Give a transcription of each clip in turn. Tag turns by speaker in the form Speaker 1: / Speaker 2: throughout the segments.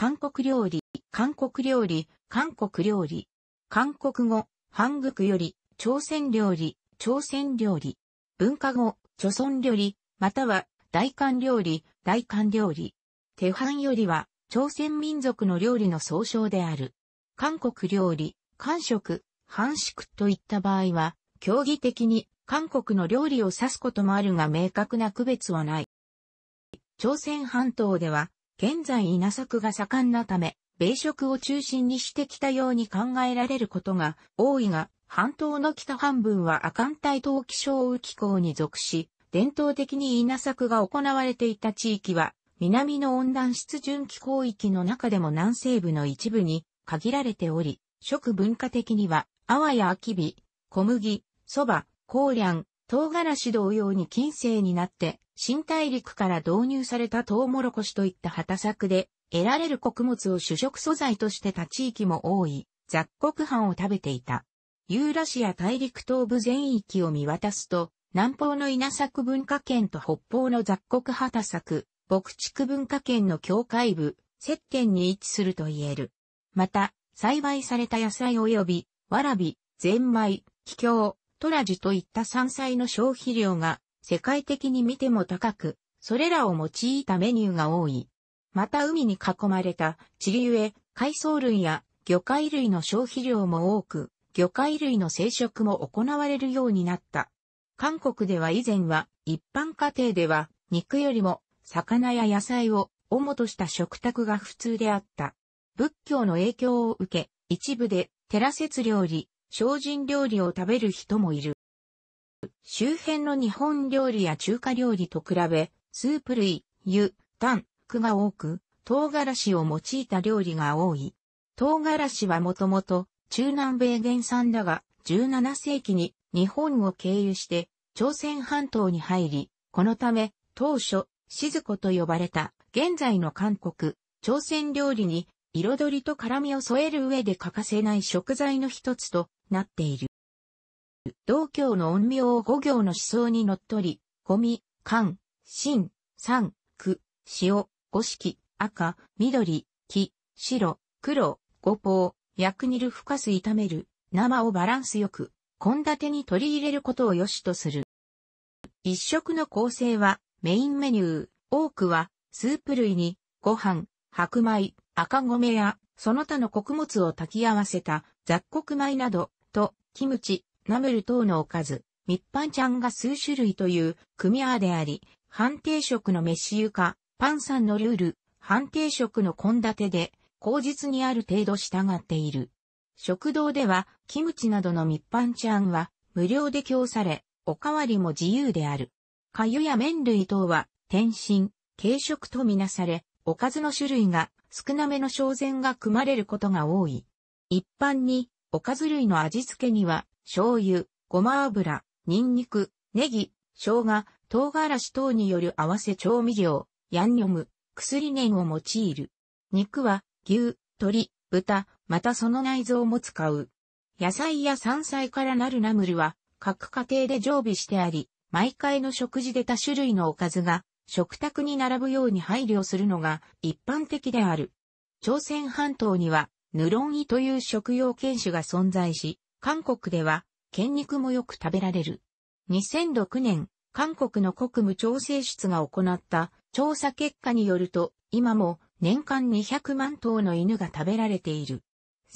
Speaker 1: 韓国料理、韓国料理、韓国料理。韓国語、ハングクより、朝鮮料理、朝鮮料理。文化語、著村料理、または、大韓料理、大韓料理。手飯よりは、朝鮮民族の料理の総称である。韓国料理、韓食、韓食といった場合は、競技的に韓国の料理を指すこともあるが明確な区別はない。朝鮮半島では現在稲作が盛んなため、米食を中心にしてきたように考えられることが多いが、半島の北半分は亜寒帯冬季小雨気候に属し、伝統的に稲作が行われていた地域は、南の温暖湿潤気候域の中でも南西部の一部に限られており、食文化的には、阿波や秋日、小麦、蕎麦、香料、唐辛子同様に近世になって、新大陸から導入されたトウモロコシといった畑作で得られる穀物を主食素材としてた地域も多い雑穀飯を食べていた。ユーラシア大陸東部全域を見渡すと、南方の稲作文化圏と北方の雑穀畑作、牧畜文化圏の境界部、接点に位置すると言える。また、栽培された野菜及び、わらび、ゼンマイ、気境、トラジといった山菜の消費量が世界的に見ても高く、それらを用いたメニューが多い。また海に囲まれた地理ゆえ、海藻類や魚介類の消費量も多く、魚介類の生殖も行われるようになった。韓国では以前は一般家庭では肉よりも魚や野菜を主とした食卓が普通であった。仏教の影響を受け、一部でテラ料理、精進料理を食べる人もいる。周辺の日本料理や中華料理と比べ、スープ類、湯、タン、クが多く、唐辛子を用いた料理が多い。唐辛子はもともと中南米原産だが、17世紀に日本を経由して朝鮮半島に入り、このため当初、静子と呼ばれた現在の韓国、朝鮮料理に彩りと辛みを添える上で欠かせない食材の一つとなっている。道教の陰陽を五行の思想にのっとり、五味、缶、新、三、九、塩、五色、赤、緑、黄、白、黒、五宝、薬煮る深かす炒める、生をバランスよく、献立に取り入れることを良しとする。一食の構成は、メインメニュー、多くは、スープ類に、ご飯、白米、赤米や、その他の穀物を炊き合わせた雑穀米など、と、キムチ、ナムル等のおかず、密販ちゃんが数種類という組み合わであり、判定食の飯床、パンさんのルール、判定食の献立で、口実にある程度従っている。食堂では、キムチなどの密販ちゃんは、無料で供され、おかわりも自由である。かゆや麺類等は、天津、軽食とみなされ、おかずの種類が少なめの商膳が組まれることが多い。一般に、おかず類の味付けには、醤油、ごま油、ニンニク、ネギ、生姜、唐辛子等による合わせ調味料、ヤンニョム、薬年を用いる。肉は牛、鶏、豚、またその内臓も使う。野菜や山菜からなるナムルは各家庭で常備してあり、毎回の食事で多種類のおかずが食卓に並ぶように配慮するのが一般的である。朝鮮半島には、ヌロンイという食用犬種が存在し、韓国では、県肉もよく食べられる。2006年、韓国の国務調整室が行った調査結果によると、今も年間200万頭の犬が食べられている。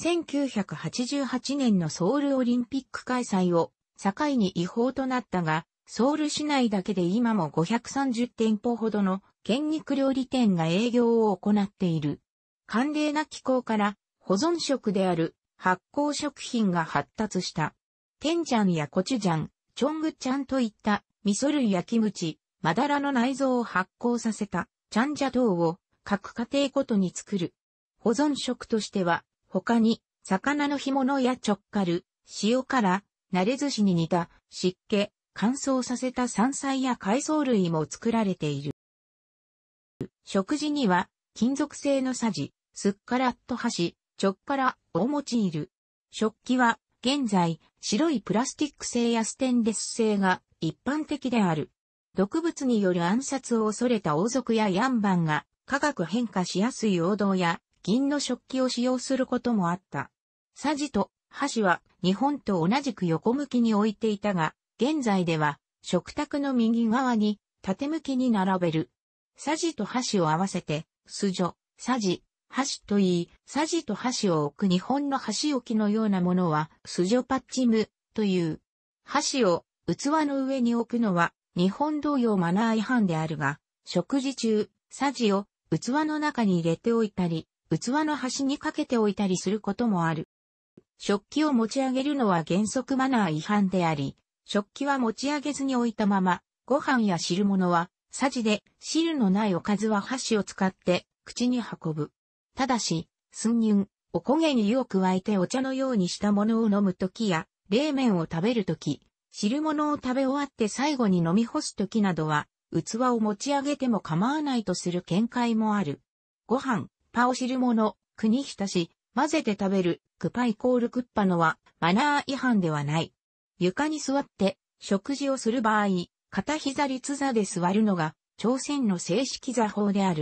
Speaker 1: 1988年のソウルオリンピック開催を境に違法となったが、ソウル市内だけで今も530店舗ほどの県肉料理店が営業を行っている。寒冷な気候から保存食である発酵食品が発達した。テンジャンやコチュジャン、チョングチャンといった味噌類やキムチ、マダラの内臓を発酵させたチャンジャ等を各家庭ごとに作る。保存食としては他に魚の干物やチョッカル、塩辛、慣れ寿司に似た湿気、乾燥させた山菜や海藻類も作られている。食事には金属製のサジ、すっからっと箸、ちかっぱらを用いる。食器は、現在、白いプラスチック製やステンレス製が一般的である。毒物による暗殺を恐れた王族やヤンバンが、化学変化しやすい王道や、銀の食器を使用することもあった。サジと箸は日本と同じく横向きに置いていたが、現在では食卓の右側に縦向きに並べる。サジと箸を合わせて、スジョ、サジ、箸といい、サジと箸を置く日本の箸置きのようなものは、スジョパッチムという。箸を器の上に置くのは、日本同様マナー違反であるが、食事中、サジを器の中に入れておいたり、器の端にかけておいたりすることもある。食器を持ち上げるのは原則マナー違反であり、食器は持ち上げずに置いたまま、ご飯や汁物は、サジで、汁のないおかずは箸を使って、口に運ぶ。ただし、寸乳、おこげに湯を加えてお茶のようにしたものを飲むときや、冷麺を食べるとき、汁物を食べ終わって最後に飲み干すときなどは、器を持ち上げても構わないとする見解もある。ご飯、パオ汁物、国浸し、混ぜて食べる、クパイコールクッパのは、マナー違反ではない。床に座って、食事をする場合、片膝立座で座るのが、朝鮮の正式座法である。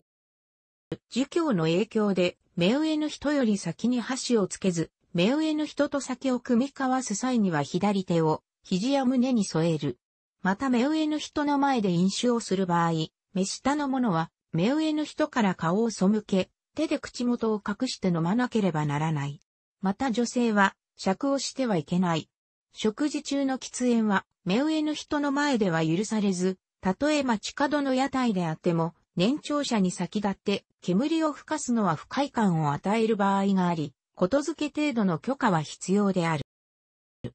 Speaker 1: 儒教の影響で、目上の人より先に箸をつけず、目上の人と先を組み交わす際には左手を、肘や胸に添える。また目上の人の前で飲酒をする場合、目下の者は、目上の人から顔を背け、手で口元を隠して飲まなければならない。また女性は、酌をしてはいけない。食事中の喫煙は、目上の人の前では許されず、たとえ街角の屋台であっても、年長者に先立って煙を吹かすのは不快感を与える場合があり、ことづけ程度の許可は必要である。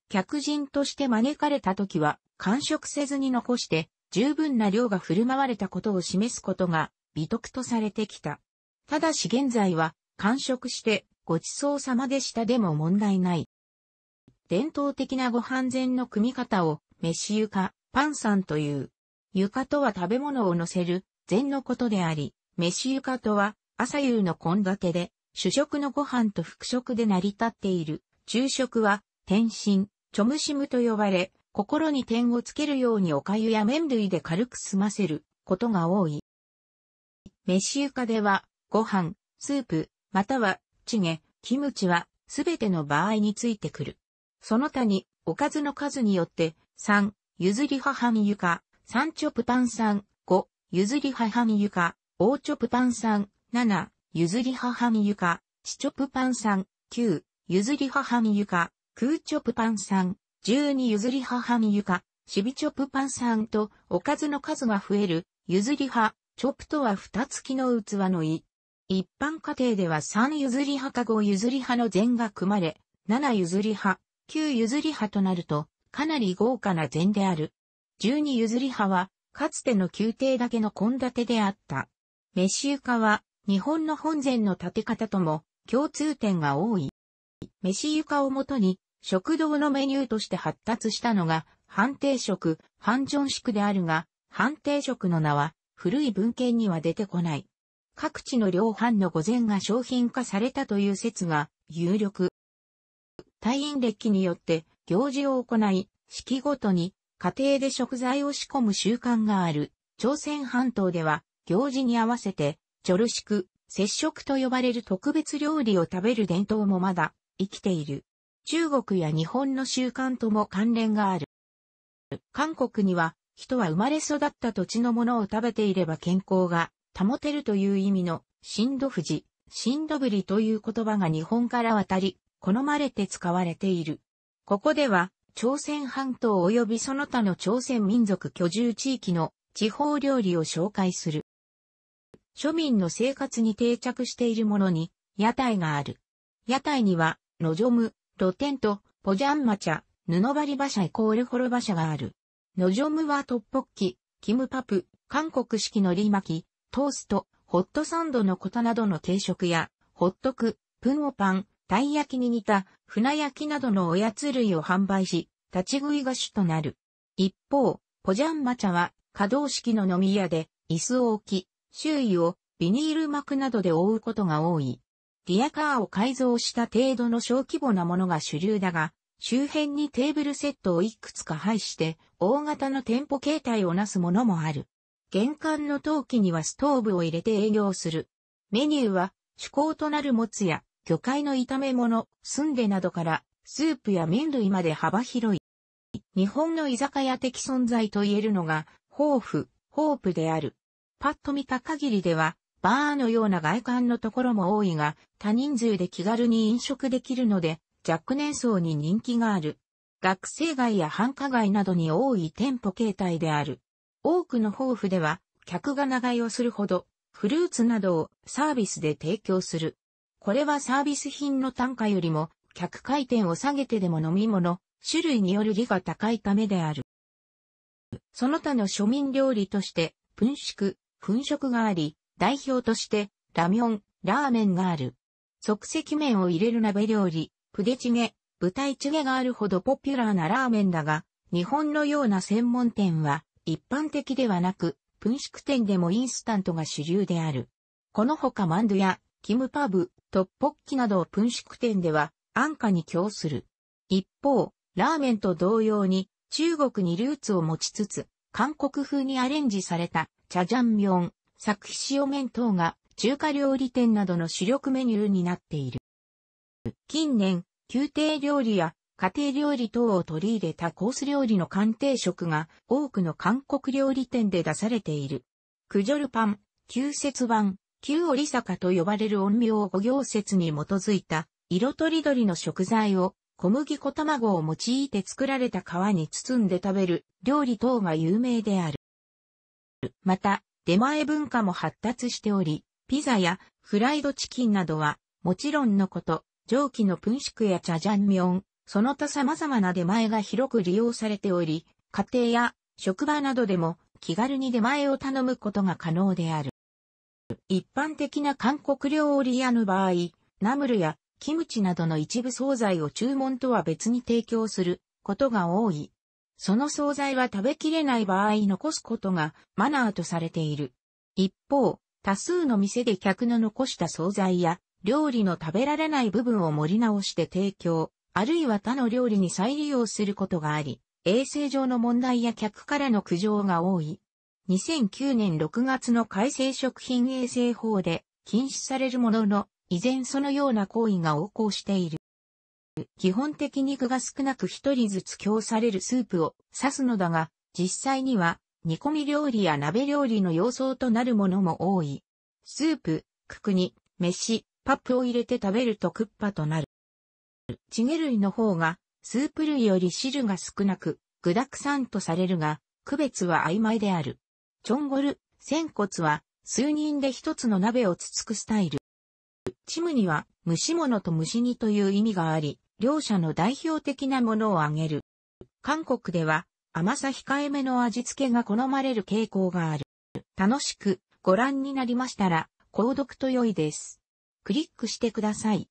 Speaker 1: 客人として招かれた時は、完食せずに残して、十分な量が振る舞われたことを示すことが美徳とされてきた。ただし現在は、完食して、ごちそうさまでしたでも問題ない。伝統的なご飯前の組み方を、飯床、パンさんという。床とは食べ物を乗せる、禅のことであり、飯床とは、朝夕の献立で、主食のご飯と副食で成り立っている。昼食は、天津、チョムシムと呼ばれ、心に点をつけるようにお粥や麺類で軽く済ませることが多い。飯床では、ご飯、スープ、または、チゲ、キムチは、すべての場合についてくる。その他に、おかずの数によって、3、譲り母飯床、3チョプパン3、5、ゆずり母みゆか、おうチョプパンさん、七、ゆずり母みゆか、チチョプパンさん、九、ゆずり母みゆか、くうチョプパンさん、十二ゆずり母みゆか、しびチョプパンさんと、おかずの数が増える、ゆずりは、チョプとは二つきの器の意。一般家庭では3ゆずりはかご、ゆずりはの禅が組まれ、七ゆずり派、九ゆずりはとなると、かなり豪華な禅である。12ゆずりは、かつての宮廷だけの献立であった。メシウカは、日本の本膳の立て方とも共通点が多い。メシウカをもとに、食堂のメニューとして発達したのが、判定食、判定ョン食であるが、判定食の名は、古い文献には出てこない。各地の量販の御膳が商品化されたという説が有力。退院歴によって行事を行い、式ごとに家庭で食材を仕込む習慣がある、朝鮮半島では、行事に合わせて、チョルシク、接触と呼ばれる特別料理を食べる伝統もまだ、生きている。中国や日本の習慣とも関連がある。韓国には、人は生まれ育った土地のものを食べていれば健康が保てるという意味の、シンド富士、シンドぶりという言葉が日本から渡り、好まれて使われている。ここでは、朝鮮半島及びその他の朝鮮民族居住地域の地方料理を紹介する。庶民の生活に定着しているものに屋台がある。屋台には、のじょむ、露天と、ポジャンマチャ、布張り馬車イコールホロ馬車がある。のじょむはトッポッキ、キムパプ、韓国式のり巻き、トースト、ホットサンドのことなどの定食や、ホットク、プンオパン、たい焼きに似た、船焼きなどのおやつ類を販売し、立ち食いが主となる。一方、ポジャンマ茶は、可動式の飲み屋で、椅子を置き、周囲をビニール膜などで覆うことが多い。リアカーを改造した程度の小規模なものが主流だが、周辺にテーブルセットをいくつか配して、大型の店舗形態をなすものもある。玄関の陶器にはストーブを入れて営業する。メニューは、趣向となるもつや、魚介の炒め物、スンデなどから、スープや麺類まで幅広い。日本の居酒屋的存在と言えるのが、ホーフ、ホープである。パッと見た限りでは、バーのような外観のところも多いが、多人数で気軽に飲食できるので、若年層に人気がある。学生街や繁華街などに多い店舗形態である。多くのホーフでは、客が長居をするほど、フルーツなどをサービスで提供する。これはサービス品の単価よりも、客回転を下げてでも飲み物、種類による利が高いためである。その他の庶民料理として、噴縮、粉食があり、代表として、ラミョン、ラーメンがある。即席麺を入れる鍋料理、プデチゲ、豚台チゲがあるほどポピュラーなラーメンだが、日本のような専門店は一般的ではなく、噴縮店でもインスタントが主流である。このほかマンドや、キムパブ、トッポッキなどを噴縮店では安価に供する。一方、ラーメンと同様に中国にルーツを持ちつつ、韓国風にアレンジされたチャジャンミョン、作詞塩麺等が中華料理店などの主力メニューになっている。近年、宮廷料理や家庭料理等を取り入れたコース料理の鑑定食が多くの韓国料理店で出されている。クジョルパン、旧節版、旧織坂と呼ばれる陰陽五行説に基づいた、色とりどりの食材を、小麦粉卵を用いて作られた皮に包んで食べる料理等が有名である。また、出前文化も発達しており、ピザやフライドチキンなどは、もちろんのこと、蒸気のプンシクやチャジャンミョン、その他様々な出前が広く利用されており、家庭や職場などでも気軽に出前を頼むことが可能である。一般的な韓国料理屋の場合、ナムルやキムチなどの一部惣菜を注文とは別に提供することが多い。その惣菜は食べきれない場合残すことがマナーとされている。一方、多数の店で客の残した惣菜や料理の食べられない部分を盛り直して提供、あるいは他の料理に再利用することがあり、衛生上の問題や客からの苦情が多い。2009年6月の改正食品衛生法で禁止されるものの、依然そのような行為が横行している。基本的に具が少なく一人ずつ供されるスープを指すのだが、実際には煮込み料理や鍋料理の様相となるものも多い。スープ、ククに、飯、パップを入れて食べるとクッパとなる。チゲ類の方が、スープ類より汁が少なく、具沢山とされるが、区別は曖昧である。チョンゴル、仙骨は、数人で一つの鍋をつつくスタイル。チムには、蒸し物と蒸し煮という意味があり、両者の代表的なものを挙げる。韓国では、甘さ控えめの味付けが好まれる傾向がある。楽しくご覧になりましたら、購読と良いです。クリックしてください。